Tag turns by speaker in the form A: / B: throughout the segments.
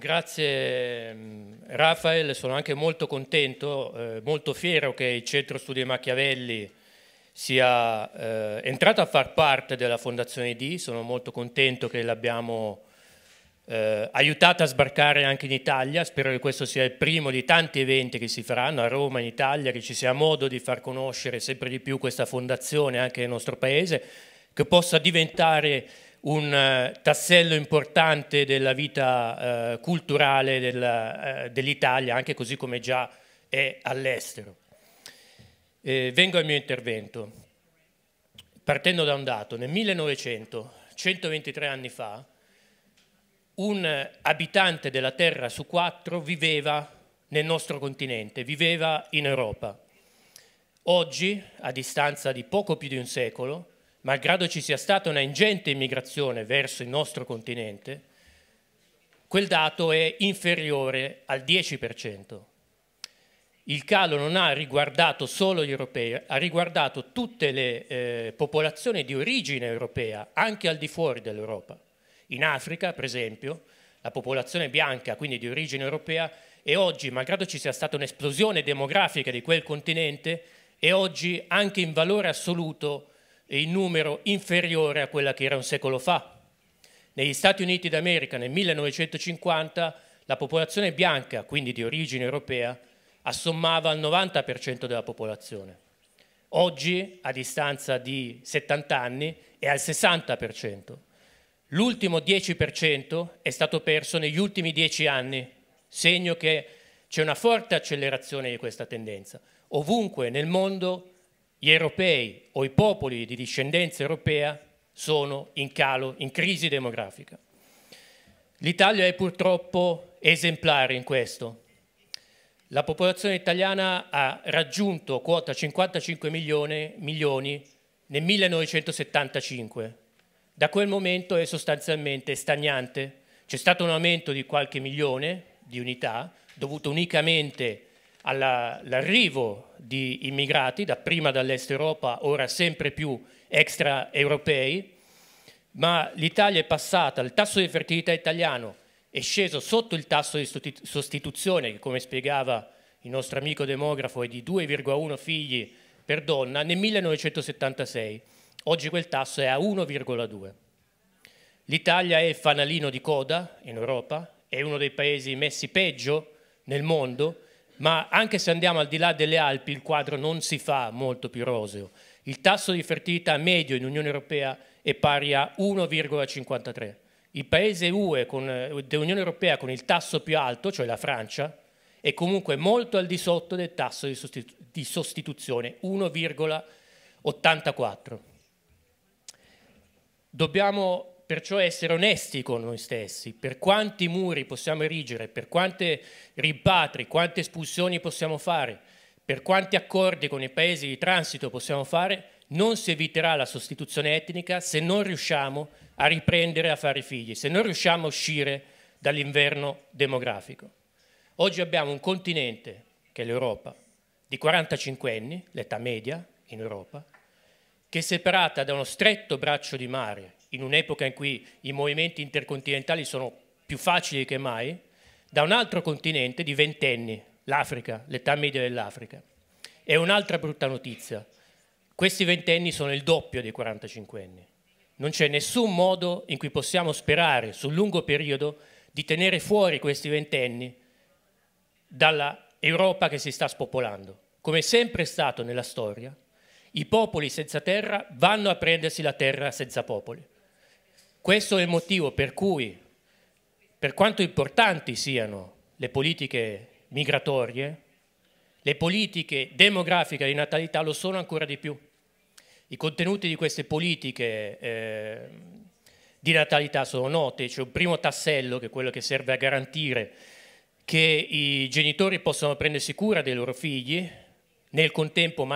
A: Grazie mm, Raffaele, sono anche molto contento, eh, molto fiero che il Centro Studi Machiavelli sia eh, entrato a far parte della Fondazione D, sono molto contento che l'abbiamo eh, aiutata a sbarcare anche in Italia, spero che questo sia il primo di tanti eventi che si faranno a Roma, in Italia, che ci sia modo di far conoscere sempre di più questa fondazione anche nel nostro paese, che possa diventare un eh, tassello importante della vita eh, culturale eh, dell'Italia, anche così come già è all'estero. Eh, vengo al mio intervento, partendo da un dato. Nel 1900, 123 anni fa, un abitante della Terra su quattro viveva nel nostro continente, viveva in Europa. Oggi, a distanza di poco più di un secolo, malgrado ci sia stata una ingente immigrazione verso il nostro continente, quel dato è inferiore al 10%. Il calo non ha riguardato solo gli europei, ha riguardato tutte le eh, popolazioni di origine europea, anche al di fuori dell'Europa. In Africa, per esempio, la popolazione bianca, quindi di origine europea, è oggi, malgrado ci sia stata un'esplosione demografica di quel continente, è oggi anche in valore assoluto in numero inferiore a quella che era un secolo fa. Negli Stati Uniti d'America nel 1950 la popolazione bianca, quindi di origine europea, assommava il 90% della popolazione. Oggi, a distanza di 70 anni, è al 60%. L'ultimo 10% è stato perso negli ultimi 10 anni, segno che c'è una forte accelerazione di questa tendenza. Ovunque nel mondo gli europei o i popoli di discendenza europea sono in calo, in crisi demografica. L'Italia è purtroppo esemplare in questo. La popolazione italiana ha raggiunto quota 55 milioni, milioni nel 1975. Da quel momento è sostanzialmente stagnante. C'è stato un aumento di qualche milione di unità dovuto unicamente all'arrivo di immigrati, dapprima dall'est Europa, ora sempre più extraeuropei, ma l'Italia è passata, il tasso di fertilità italiano è sceso sotto il tasso di sostituzione, che come spiegava il nostro amico demografo è di 2,1 figli per donna, nel 1976. Oggi quel tasso è a 1,2. L'Italia è fanalino di coda in Europa, è uno dei paesi messi peggio nel mondo ma anche se andiamo al di là delle Alpi il quadro non si fa molto più roseo. Il tasso di fertilità medio in Unione Europea è pari a 1,53. Il paese UE eh, dell'Unione Europea con il tasso più alto, cioè la Francia, è comunque molto al di sotto del tasso di, sostitu di sostituzione, 1,84. Dobbiamo Perciò essere onesti con noi stessi, per quanti muri possiamo erigere, per quante rimpatri, quante espulsioni possiamo fare, per quanti accordi con i paesi di transito possiamo fare, non si eviterà la sostituzione etnica se non riusciamo a riprendere a fare figli, se non riusciamo a uscire dall'inverno demografico. Oggi abbiamo un continente, che è l'Europa, di 45 anni, l'età media in Europa, che è separata da uno stretto braccio di mare in un'epoca in cui i movimenti intercontinentali sono più facili che mai, da un altro continente di ventenni, l'Africa, l'età media dell'Africa. E un'altra brutta notizia, questi ventenni sono il doppio dei 45 anni. Non c'è nessun modo in cui possiamo sperare sul lungo periodo di tenere fuori questi ventenni dalla Europa che si sta spopolando. Come sempre è stato nella storia, i popoli senza terra vanno a prendersi la terra senza popoli. Questo è il motivo per cui, per quanto importanti siano le politiche migratorie, le politiche demografiche di natalità lo sono ancora di più. I contenuti di queste politiche eh, di natalità sono noti, c'è un primo tassello che è quello che serve a garantire che i genitori possano prendersi cura dei loro figli, nel contempo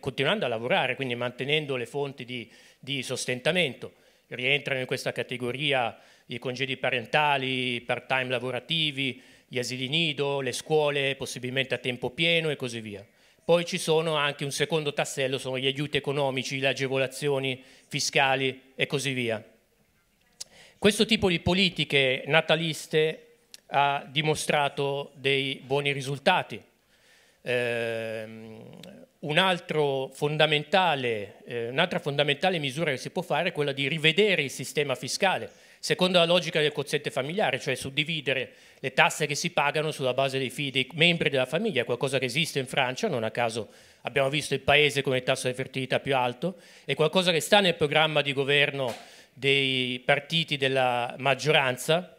A: continuando a lavorare, quindi mantenendo le fonti di, di sostentamento rientrano in questa categoria i congedi parentali, i part-time lavorativi, gli asili nido, le scuole possibilmente a tempo pieno e così via. Poi ci sono anche un secondo tassello, sono gli aiuti economici, le agevolazioni fiscali e così via. Questo tipo di politiche nataliste ha dimostrato dei buoni risultati Ehm, eh, un'altra fondamentale, fondamentale misura che si può fare è quella di rivedere il sistema fiscale, secondo la logica del quoziente familiare, cioè suddividere le tasse che si pagano sulla base dei figli dei membri della famiglia, qualcosa che esiste in Francia, non a caso abbiamo visto il paese con il tasso di fertilità più alto, è qualcosa che sta nel programma di governo dei partiti della maggioranza,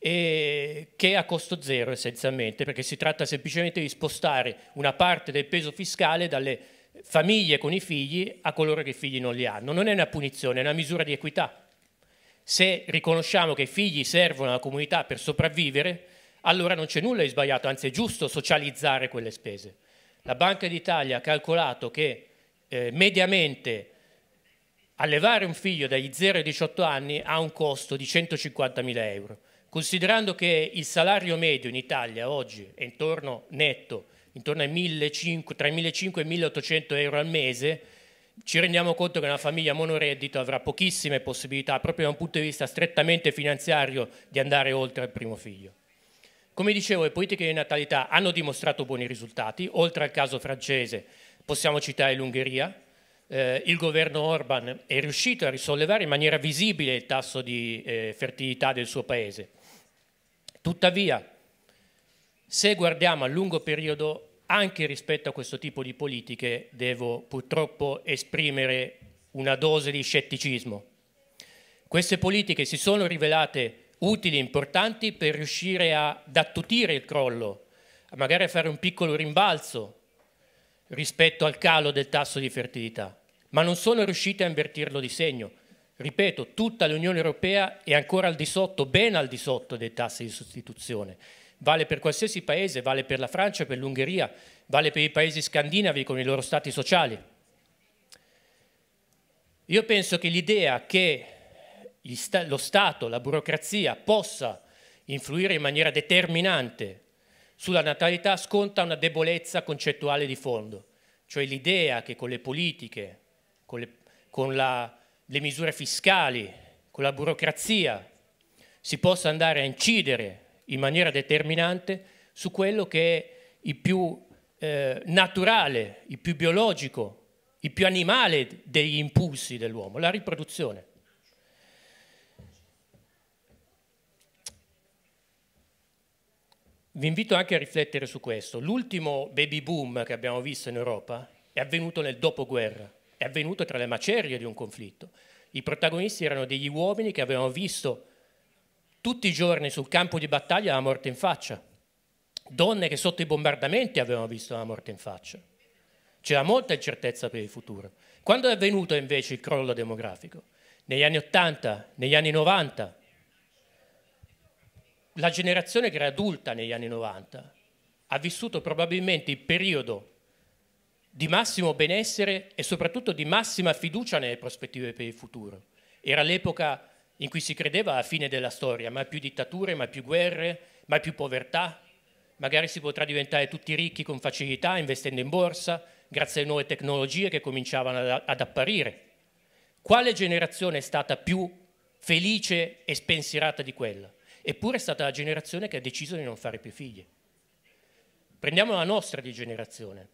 A: che è a costo zero essenzialmente, perché si tratta semplicemente di spostare una parte del peso fiscale dalle famiglie con i figli a coloro che i figli non li hanno. Non è una punizione, è una misura di equità. Se riconosciamo che i figli servono alla comunità per sopravvivere, allora non c'è nulla di sbagliato, anzi è giusto socializzare quelle spese. La Banca d'Italia ha calcolato che eh, mediamente allevare un figlio dagli 0 ai 18 anni ha un costo di 150.000 euro. Considerando che il salario medio in Italia oggi è intorno netto, intorno ai 1.500, tra i 1.500 e i 1.800 euro al mese, ci rendiamo conto che una famiglia monoreddito avrà pochissime possibilità, proprio da un punto di vista strettamente finanziario, di andare oltre al primo figlio. Come dicevo, le politiche di natalità hanno dimostrato buoni risultati, oltre al caso francese possiamo citare l'Ungheria, eh, il governo Orban è riuscito a risollevare in maniera visibile il tasso di eh, fertilità del suo paese. Tuttavia, se guardiamo a lungo periodo, anche rispetto a questo tipo di politiche, devo purtroppo esprimere una dose di scetticismo. Queste politiche si sono rivelate utili e importanti per riuscire ad attutire il crollo, a magari a fare un piccolo rimbalzo rispetto al calo del tasso di fertilità, ma non sono riuscite a invertirlo di segno ripeto, tutta l'Unione Europea è ancora al di sotto, ben al di sotto dei tassi di sostituzione. Vale per qualsiasi paese, vale per la Francia, per l'Ungheria, vale per i paesi scandinavi con i loro stati sociali. Io penso che l'idea che lo Stato, la burocrazia possa influire in maniera determinante sulla natalità sconta una debolezza concettuale di fondo, cioè l'idea che con le politiche, con, le, con la le misure fiscali, con la burocrazia, si possa andare a incidere in maniera determinante su quello che è il più eh, naturale, il più biologico, il più animale degli impulsi dell'uomo, la riproduzione. Vi invito anche a riflettere su questo. L'ultimo baby boom che abbiamo visto in Europa è avvenuto nel dopoguerra è avvenuto tra le macerie di un conflitto. I protagonisti erano degli uomini che avevano visto tutti i giorni sul campo di battaglia la morte in faccia, donne che sotto i bombardamenti avevano visto la morte in faccia. C'era molta incertezza per il futuro. Quando è avvenuto invece il crollo demografico? Negli anni 80, negli anni 90. La generazione che era adulta negli anni 90 ha vissuto probabilmente il periodo di massimo benessere e soprattutto di massima fiducia nelle prospettive per il futuro. Era l'epoca in cui si credeva alla fine della storia, mai più dittature, mai più guerre, mai più povertà, magari si potrà diventare tutti ricchi con facilità investendo in borsa, grazie alle nuove tecnologie che cominciavano ad apparire. Quale generazione è stata più felice e spensierata di quella? Eppure è stata la generazione che ha deciso di non fare più figli. Prendiamo la nostra di generazione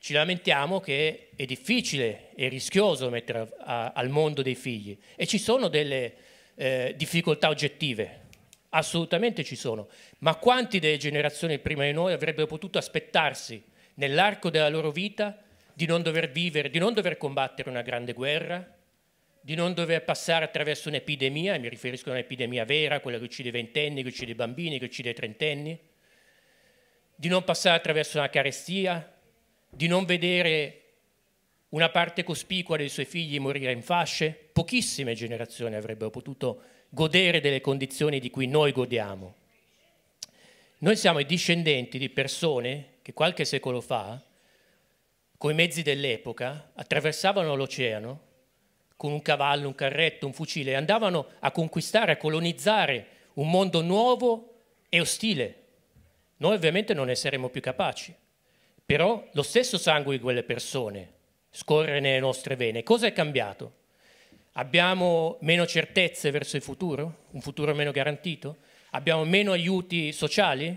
A: ci lamentiamo che è difficile e rischioso mettere a, a, al mondo dei figli e ci sono delle eh, difficoltà oggettive, assolutamente ci sono, ma quanti delle generazioni prima di noi avrebbero potuto aspettarsi nell'arco della loro vita di non dover vivere, di non dover combattere una grande guerra, di non dover passare attraverso un'epidemia, e mi riferisco a un'epidemia vera, quella che uccide i ventenni, che uccide i bambini, che uccide i trentenni, di non passare attraverso una carestia, di non vedere una parte cospicua dei suoi figli morire in fasce? Pochissime generazioni avrebbero potuto godere delle condizioni di cui noi godiamo. Noi siamo i discendenti di persone che qualche secolo fa, con i mezzi dell'epoca, attraversavano l'oceano con un cavallo, un carretto, un fucile e andavano a conquistare, a colonizzare un mondo nuovo e ostile. Noi ovviamente non ne saremmo più capaci. Però lo stesso sangue di quelle persone scorre nelle nostre vene. Cosa è cambiato? Abbiamo meno certezze verso il futuro? Un futuro meno garantito? Abbiamo meno aiuti sociali?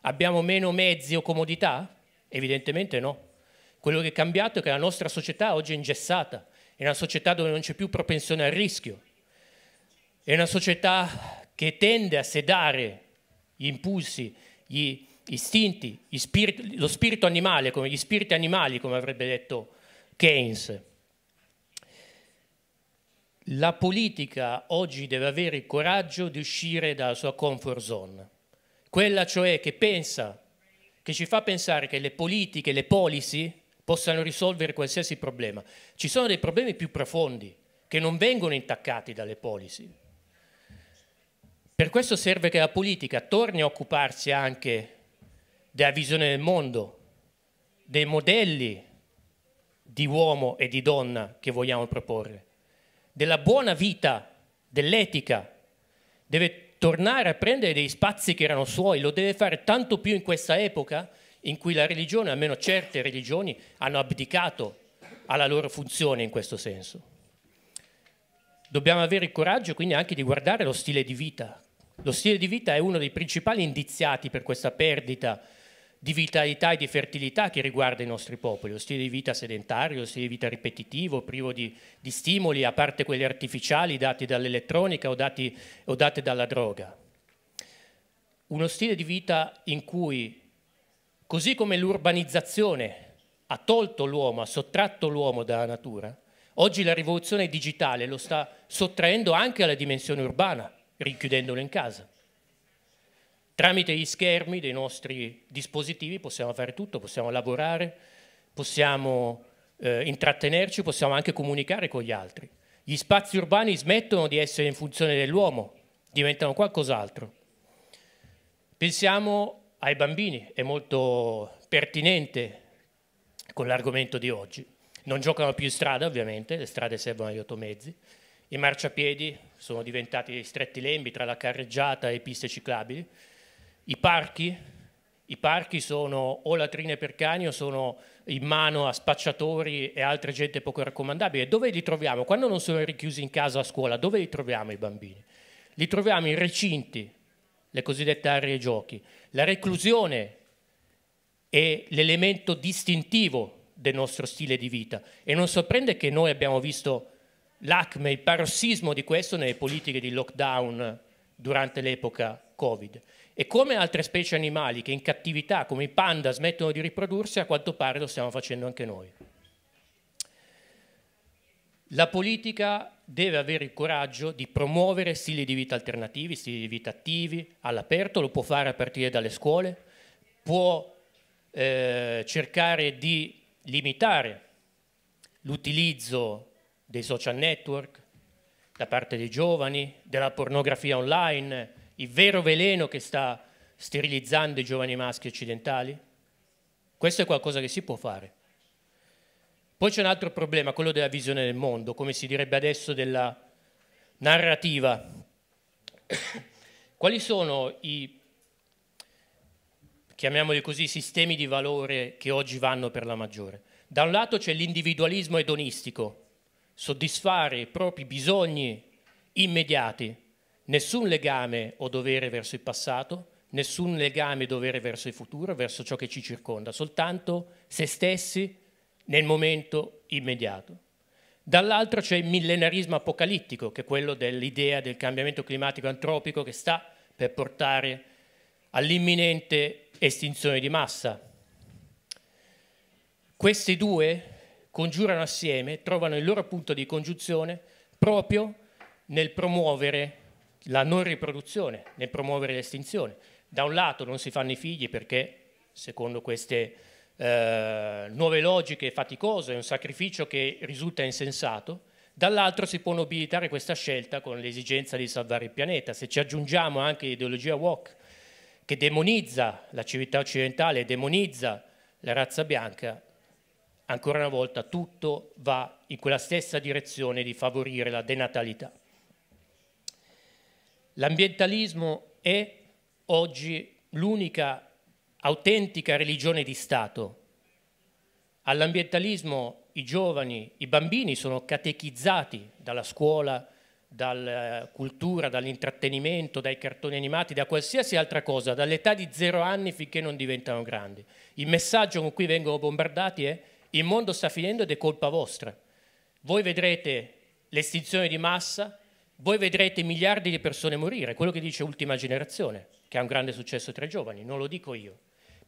A: Abbiamo meno mezzi o comodità? Evidentemente no. Quello che è cambiato è che la nostra società oggi è ingessata, è una società dove non c'è più propensione al rischio, è una società che tende a sedare gli impulsi, gli istinti, spirito, lo spirito animale, come gli spiriti animali, come avrebbe detto Keynes. La politica oggi deve avere il coraggio di uscire dalla sua comfort zone, quella cioè che pensa, che ci fa pensare che le politiche, le policy possano risolvere qualsiasi problema. Ci sono dei problemi più profondi che non vengono intaccati dalle policy. Per questo serve che la politica torni a occuparsi anche della visione del mondo, dei modelli di uomo e di donna che vogliamo proporre, della buona vita, dell'etica. Deve tornare a prendere dei spazi che erano suoi, lo deve fare tanto più in questa epoca in cui la religione, almeno certe religioni, hanno abdicato alla loro funzione in questo senso. Dobbiamo avere il coraggio quindi anche di guardare lo stile di vita. Lo stile di vita è uno dei principali indiziati per questa perdita di vitalità e di fertilità che riguarda i nostri popoli, lo stile di vita sedentario, lo stile di vita ripetitivo, privo di, di stimoli, a parte quelli artificiali dati dall'elettronica o, dati, o date dalla droga. Uno stile di vita in cui, così come l'urbanizzazione ha tolto l'uomo, ha sottratto l'uomo dalla natura, oggi la rivoluzione digitale lo sta sottraendo anche alla dimensione urbana, rinchiudendolo in casa. Tramite gli schermi dei nostri dispositivi possiamo fare tutto, possiamo lavorare, possiamo eh, intrattenerci, possiamo anche comunicare con gli altri. Gli spazi urbani smettono di essere in funzione dell'uomo, diventano qualcos'altro. Pensiamo ai bambini, è molto pertinente con l'argomento di oggi. Non giocano più in strada, ovviamente, le strade servono agli automezzi. I marciapiedi sono diventati stretti lembi tra la carreggiata e le piste ciclabili i parchi? I parchi sono o latrine per cani o sono in mano a spacciatori e altre gente poco raccomandabile. Dove li troviamo? Quando non sono richiusi in casa a scuola, dove li troviamo i bambini? Li troviamo in recinti, le cosiddette aree giochi. La reclusione è l'elemento distintivo del nostro stile di vita e non sorprende che noi abbiamo visto l'acme, il parossismo di questo nelle politiche di lockdown durante l'epoca Covid. E come altre specie animali che in cattività, come i panda, smettono di riprodursi, a quanto pare lo stiamo facendo anche noi. La politica deve avere il coraggio di promuovere stili di vita alternativi, stili di vita attivi, all'aperto, lo può fare a partire dalle scuole, può eh, cercare di limitare l'utilizzo dei social network da parte dei giovani, della pornografia online, il vero veleno che sta sterilizzando i giovani maschi occidentali? Questo è qualcosa che si può fare. Poi c'è un altro problema, quello della visione del mondo, come si direbbe adesso della narrativa. Quali sono i, chiamiamoli così, sistemi di valore che oggi vanno per la maggiore? Da un lato c'è l'individualismo edonistico, soddisfare i propri bisogni immediati, nessun legame o dovere verso il passato, nessun legame o dovere verso il futuro, verso ciò che ci circonda, soltanto se stessi nel momento immediato. Dall'altro c'è il millenarismo apocalittico, che è quello dell'idea del cambiamento climatico antropico che sta per portare all'imminente estinzione di massa. Questi due congiurano assieme, trovano il loro punto di congiunzione proprio nel promuovere la non riproduzione nel promuovere l'estinzione. Da un lato non si fanno i figli perché, secondo queste eh, nuove logiche faticose, è un sacrificio che risulta insensato, dall'altro si può nobilitare questa scelta con l'esigenza di salvare il pianeta. Se ci aggiungiamo anche l'ideologia woke che demonizza la civiltà occidentale, demonizza la razza bianca, ancora una volta tutto va in quella stessa direzione di favorire la denatalità. L'ambientalismo è oggi l'unica autentica religione di Stato. All'ambientalismo i giovani, i bambini sono catechizzati dalla scuola, dalla cultura, dall'intrattenimento, dai cartoni animati, da qualsiasi altra cosa, dall'età di zero anni finché non diventano grandi. Il messaggio con cui vengono bombardati è il mondo sta finendo ed è colpa vostra. Voi vedrete l'estinzione di massa, voi vedrete miliardi di persone morire, quello che dice Ultima Generazione, che ha un grande successo tra i giovani, non lo dico io.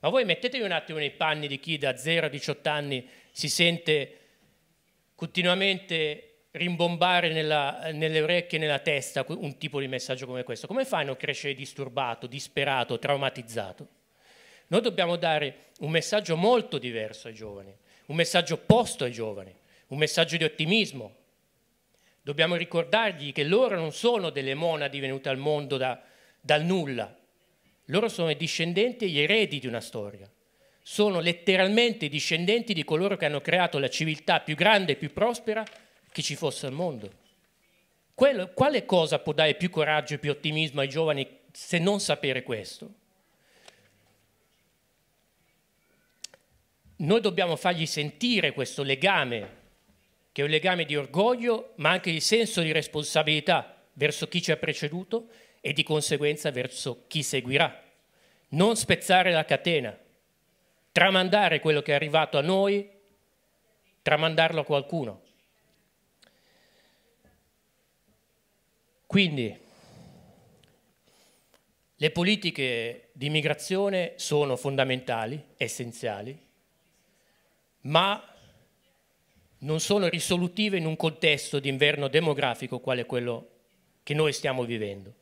A: Ma voi mettetevi un attimo nei panni di chi da 0 a 18 anni si sente continuamente rimbombare nella, nelle orecchie e nella testa un tipo di messaggio come questo. Come fai a non crescere disturbato, disperato, traumatizzato? Noi dobbiamo dare un messaggio molto diverso ai giovani, un messaggio opposto ai giovani, un messaggio di ottimismo, Dobbiamo ricordargli che loro non sono delle monadi venute al mondo da, dal nulla, loro sono i discendenti e gli eredi di una storia. Sono letteralmente i discendenti di coloro che hanno creato la civiltà più grande e più prospera che ci fosse al mondo. Quello, quale cosa può dare più coraggio e più ottimismo ai giovani se non sapere questo? Noi dobbiamo fargli sentire questo legame che è un legame di orgoglio, ma anche di senso di responsabilità verso chi ci ha preceduto e di conseguenza verso chi seguirà. Non spezzare la catena, tramandare quello che è arrivato a noi, tramandarlo a qualcuno. Quindi le politiche di immigrazione sono fondamentali, essenziali, ma non sono risolutive in un contesto di inverno demografico quale quello che noi stiamo vivendo.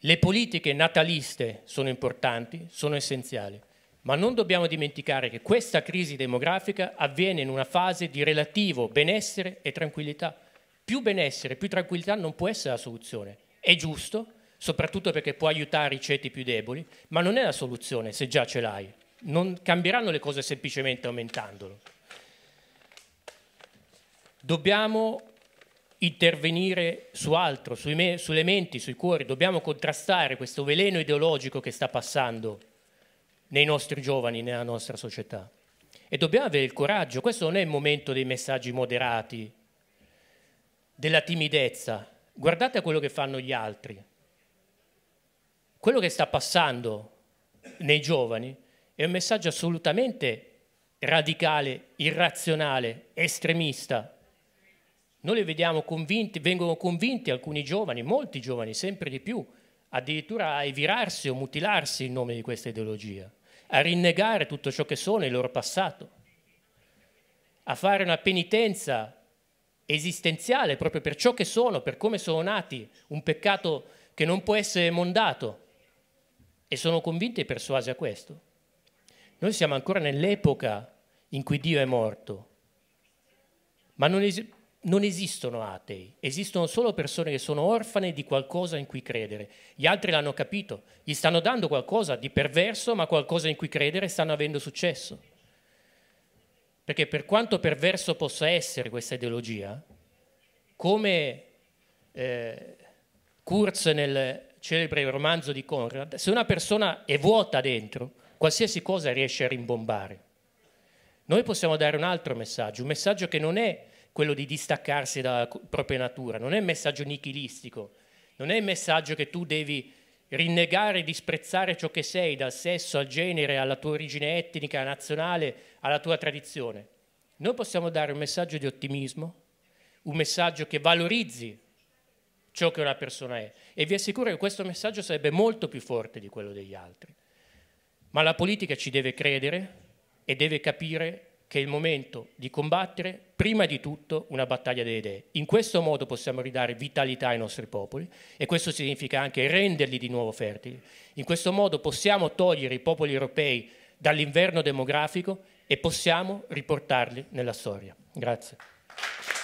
A: Le politiche nataliste sono importanti, sono essenziali, ma non dobbiamo dimenticare che questa crisi demografica avviene in una fase di relativo benessere e tranquillità. Più benessere, più tranquillità non può essere la soluzione. È giusto, soprattutto perché può aiutare i ceti più deboli, ma non è la soluzione se già ce l'hai. Non cambieranno le cose semplicemente aumentandolo. Dobbiamo intervenire su altro, me, sulle menti, sui cuori, dobbiamo contrastare questo veleno ideologico che sta passando nei nostri giovani, nella nostra società. E dobbiamo avere il coraggio, questo non è il momento dei messaggi moderati, della timidezza. Guardate a quello che fanno gli altri. Quello che sta passando nei giovani è un messaggio assolutamente radicale, irrazionale, estremista, noi li vediamo convinti, vengono convinti alcuni giovani, molti giovani, sempre di più, addirittura a evirarsi o mutilarsi in nome di questa ideologia, a rinnegare tutto ciò che sono il loro passato, a fare una penitenza esistenziale proprio per ciò che sono, per come sono nati, un peccato che non può essere mondato. E sono convinti e persuasi a questo. Noi siamo ancora nell'epoca in cui Dio è morto, ma non esiste non esistono atei, esistono solo persone che sono orfane di qualcosa in cui credere. Gli altri l'hanno capito, gli stanno dando qualcosa di perverso, ma qualcosa in cui credere e stanno avendo successo. Perché per quanto perverso possa essere questa ideologia, come eh, Kurz nel celebre romanzo di Conrad, se una persona è vuota dentro, qualsiasi cosa riesce a rimbombare. Noi possiamo dare un altro messaggio, un messaggio che non è quello di distaccarsi dalla propria natura, non è il messaggio nichilistico, non è il messaggio che tu devi rinnegare e disprezzare ciò che sei, dal sesso al genere, alla tua origine etnica, nazionale, alla tua tradizione. Noi possiamo dare un messaggio di ottimismo, un messaggio che valorizzi ciò che una persona è. E vi assicuro che questo messaggio sarebbe molto più forte di quello degli altri. Ma la politica ci deve credere e deve capire che è il momento di combattere prima di tutto una battaglia delle idee. In questo modo possiamo ridare vitalità ai nostri popoli e questo significa anche renderli di nuovo fertili. In questo modo possiamo togliere i popoli europei dall'inverno demografico e possiamo riportarli nella storia. Grazie.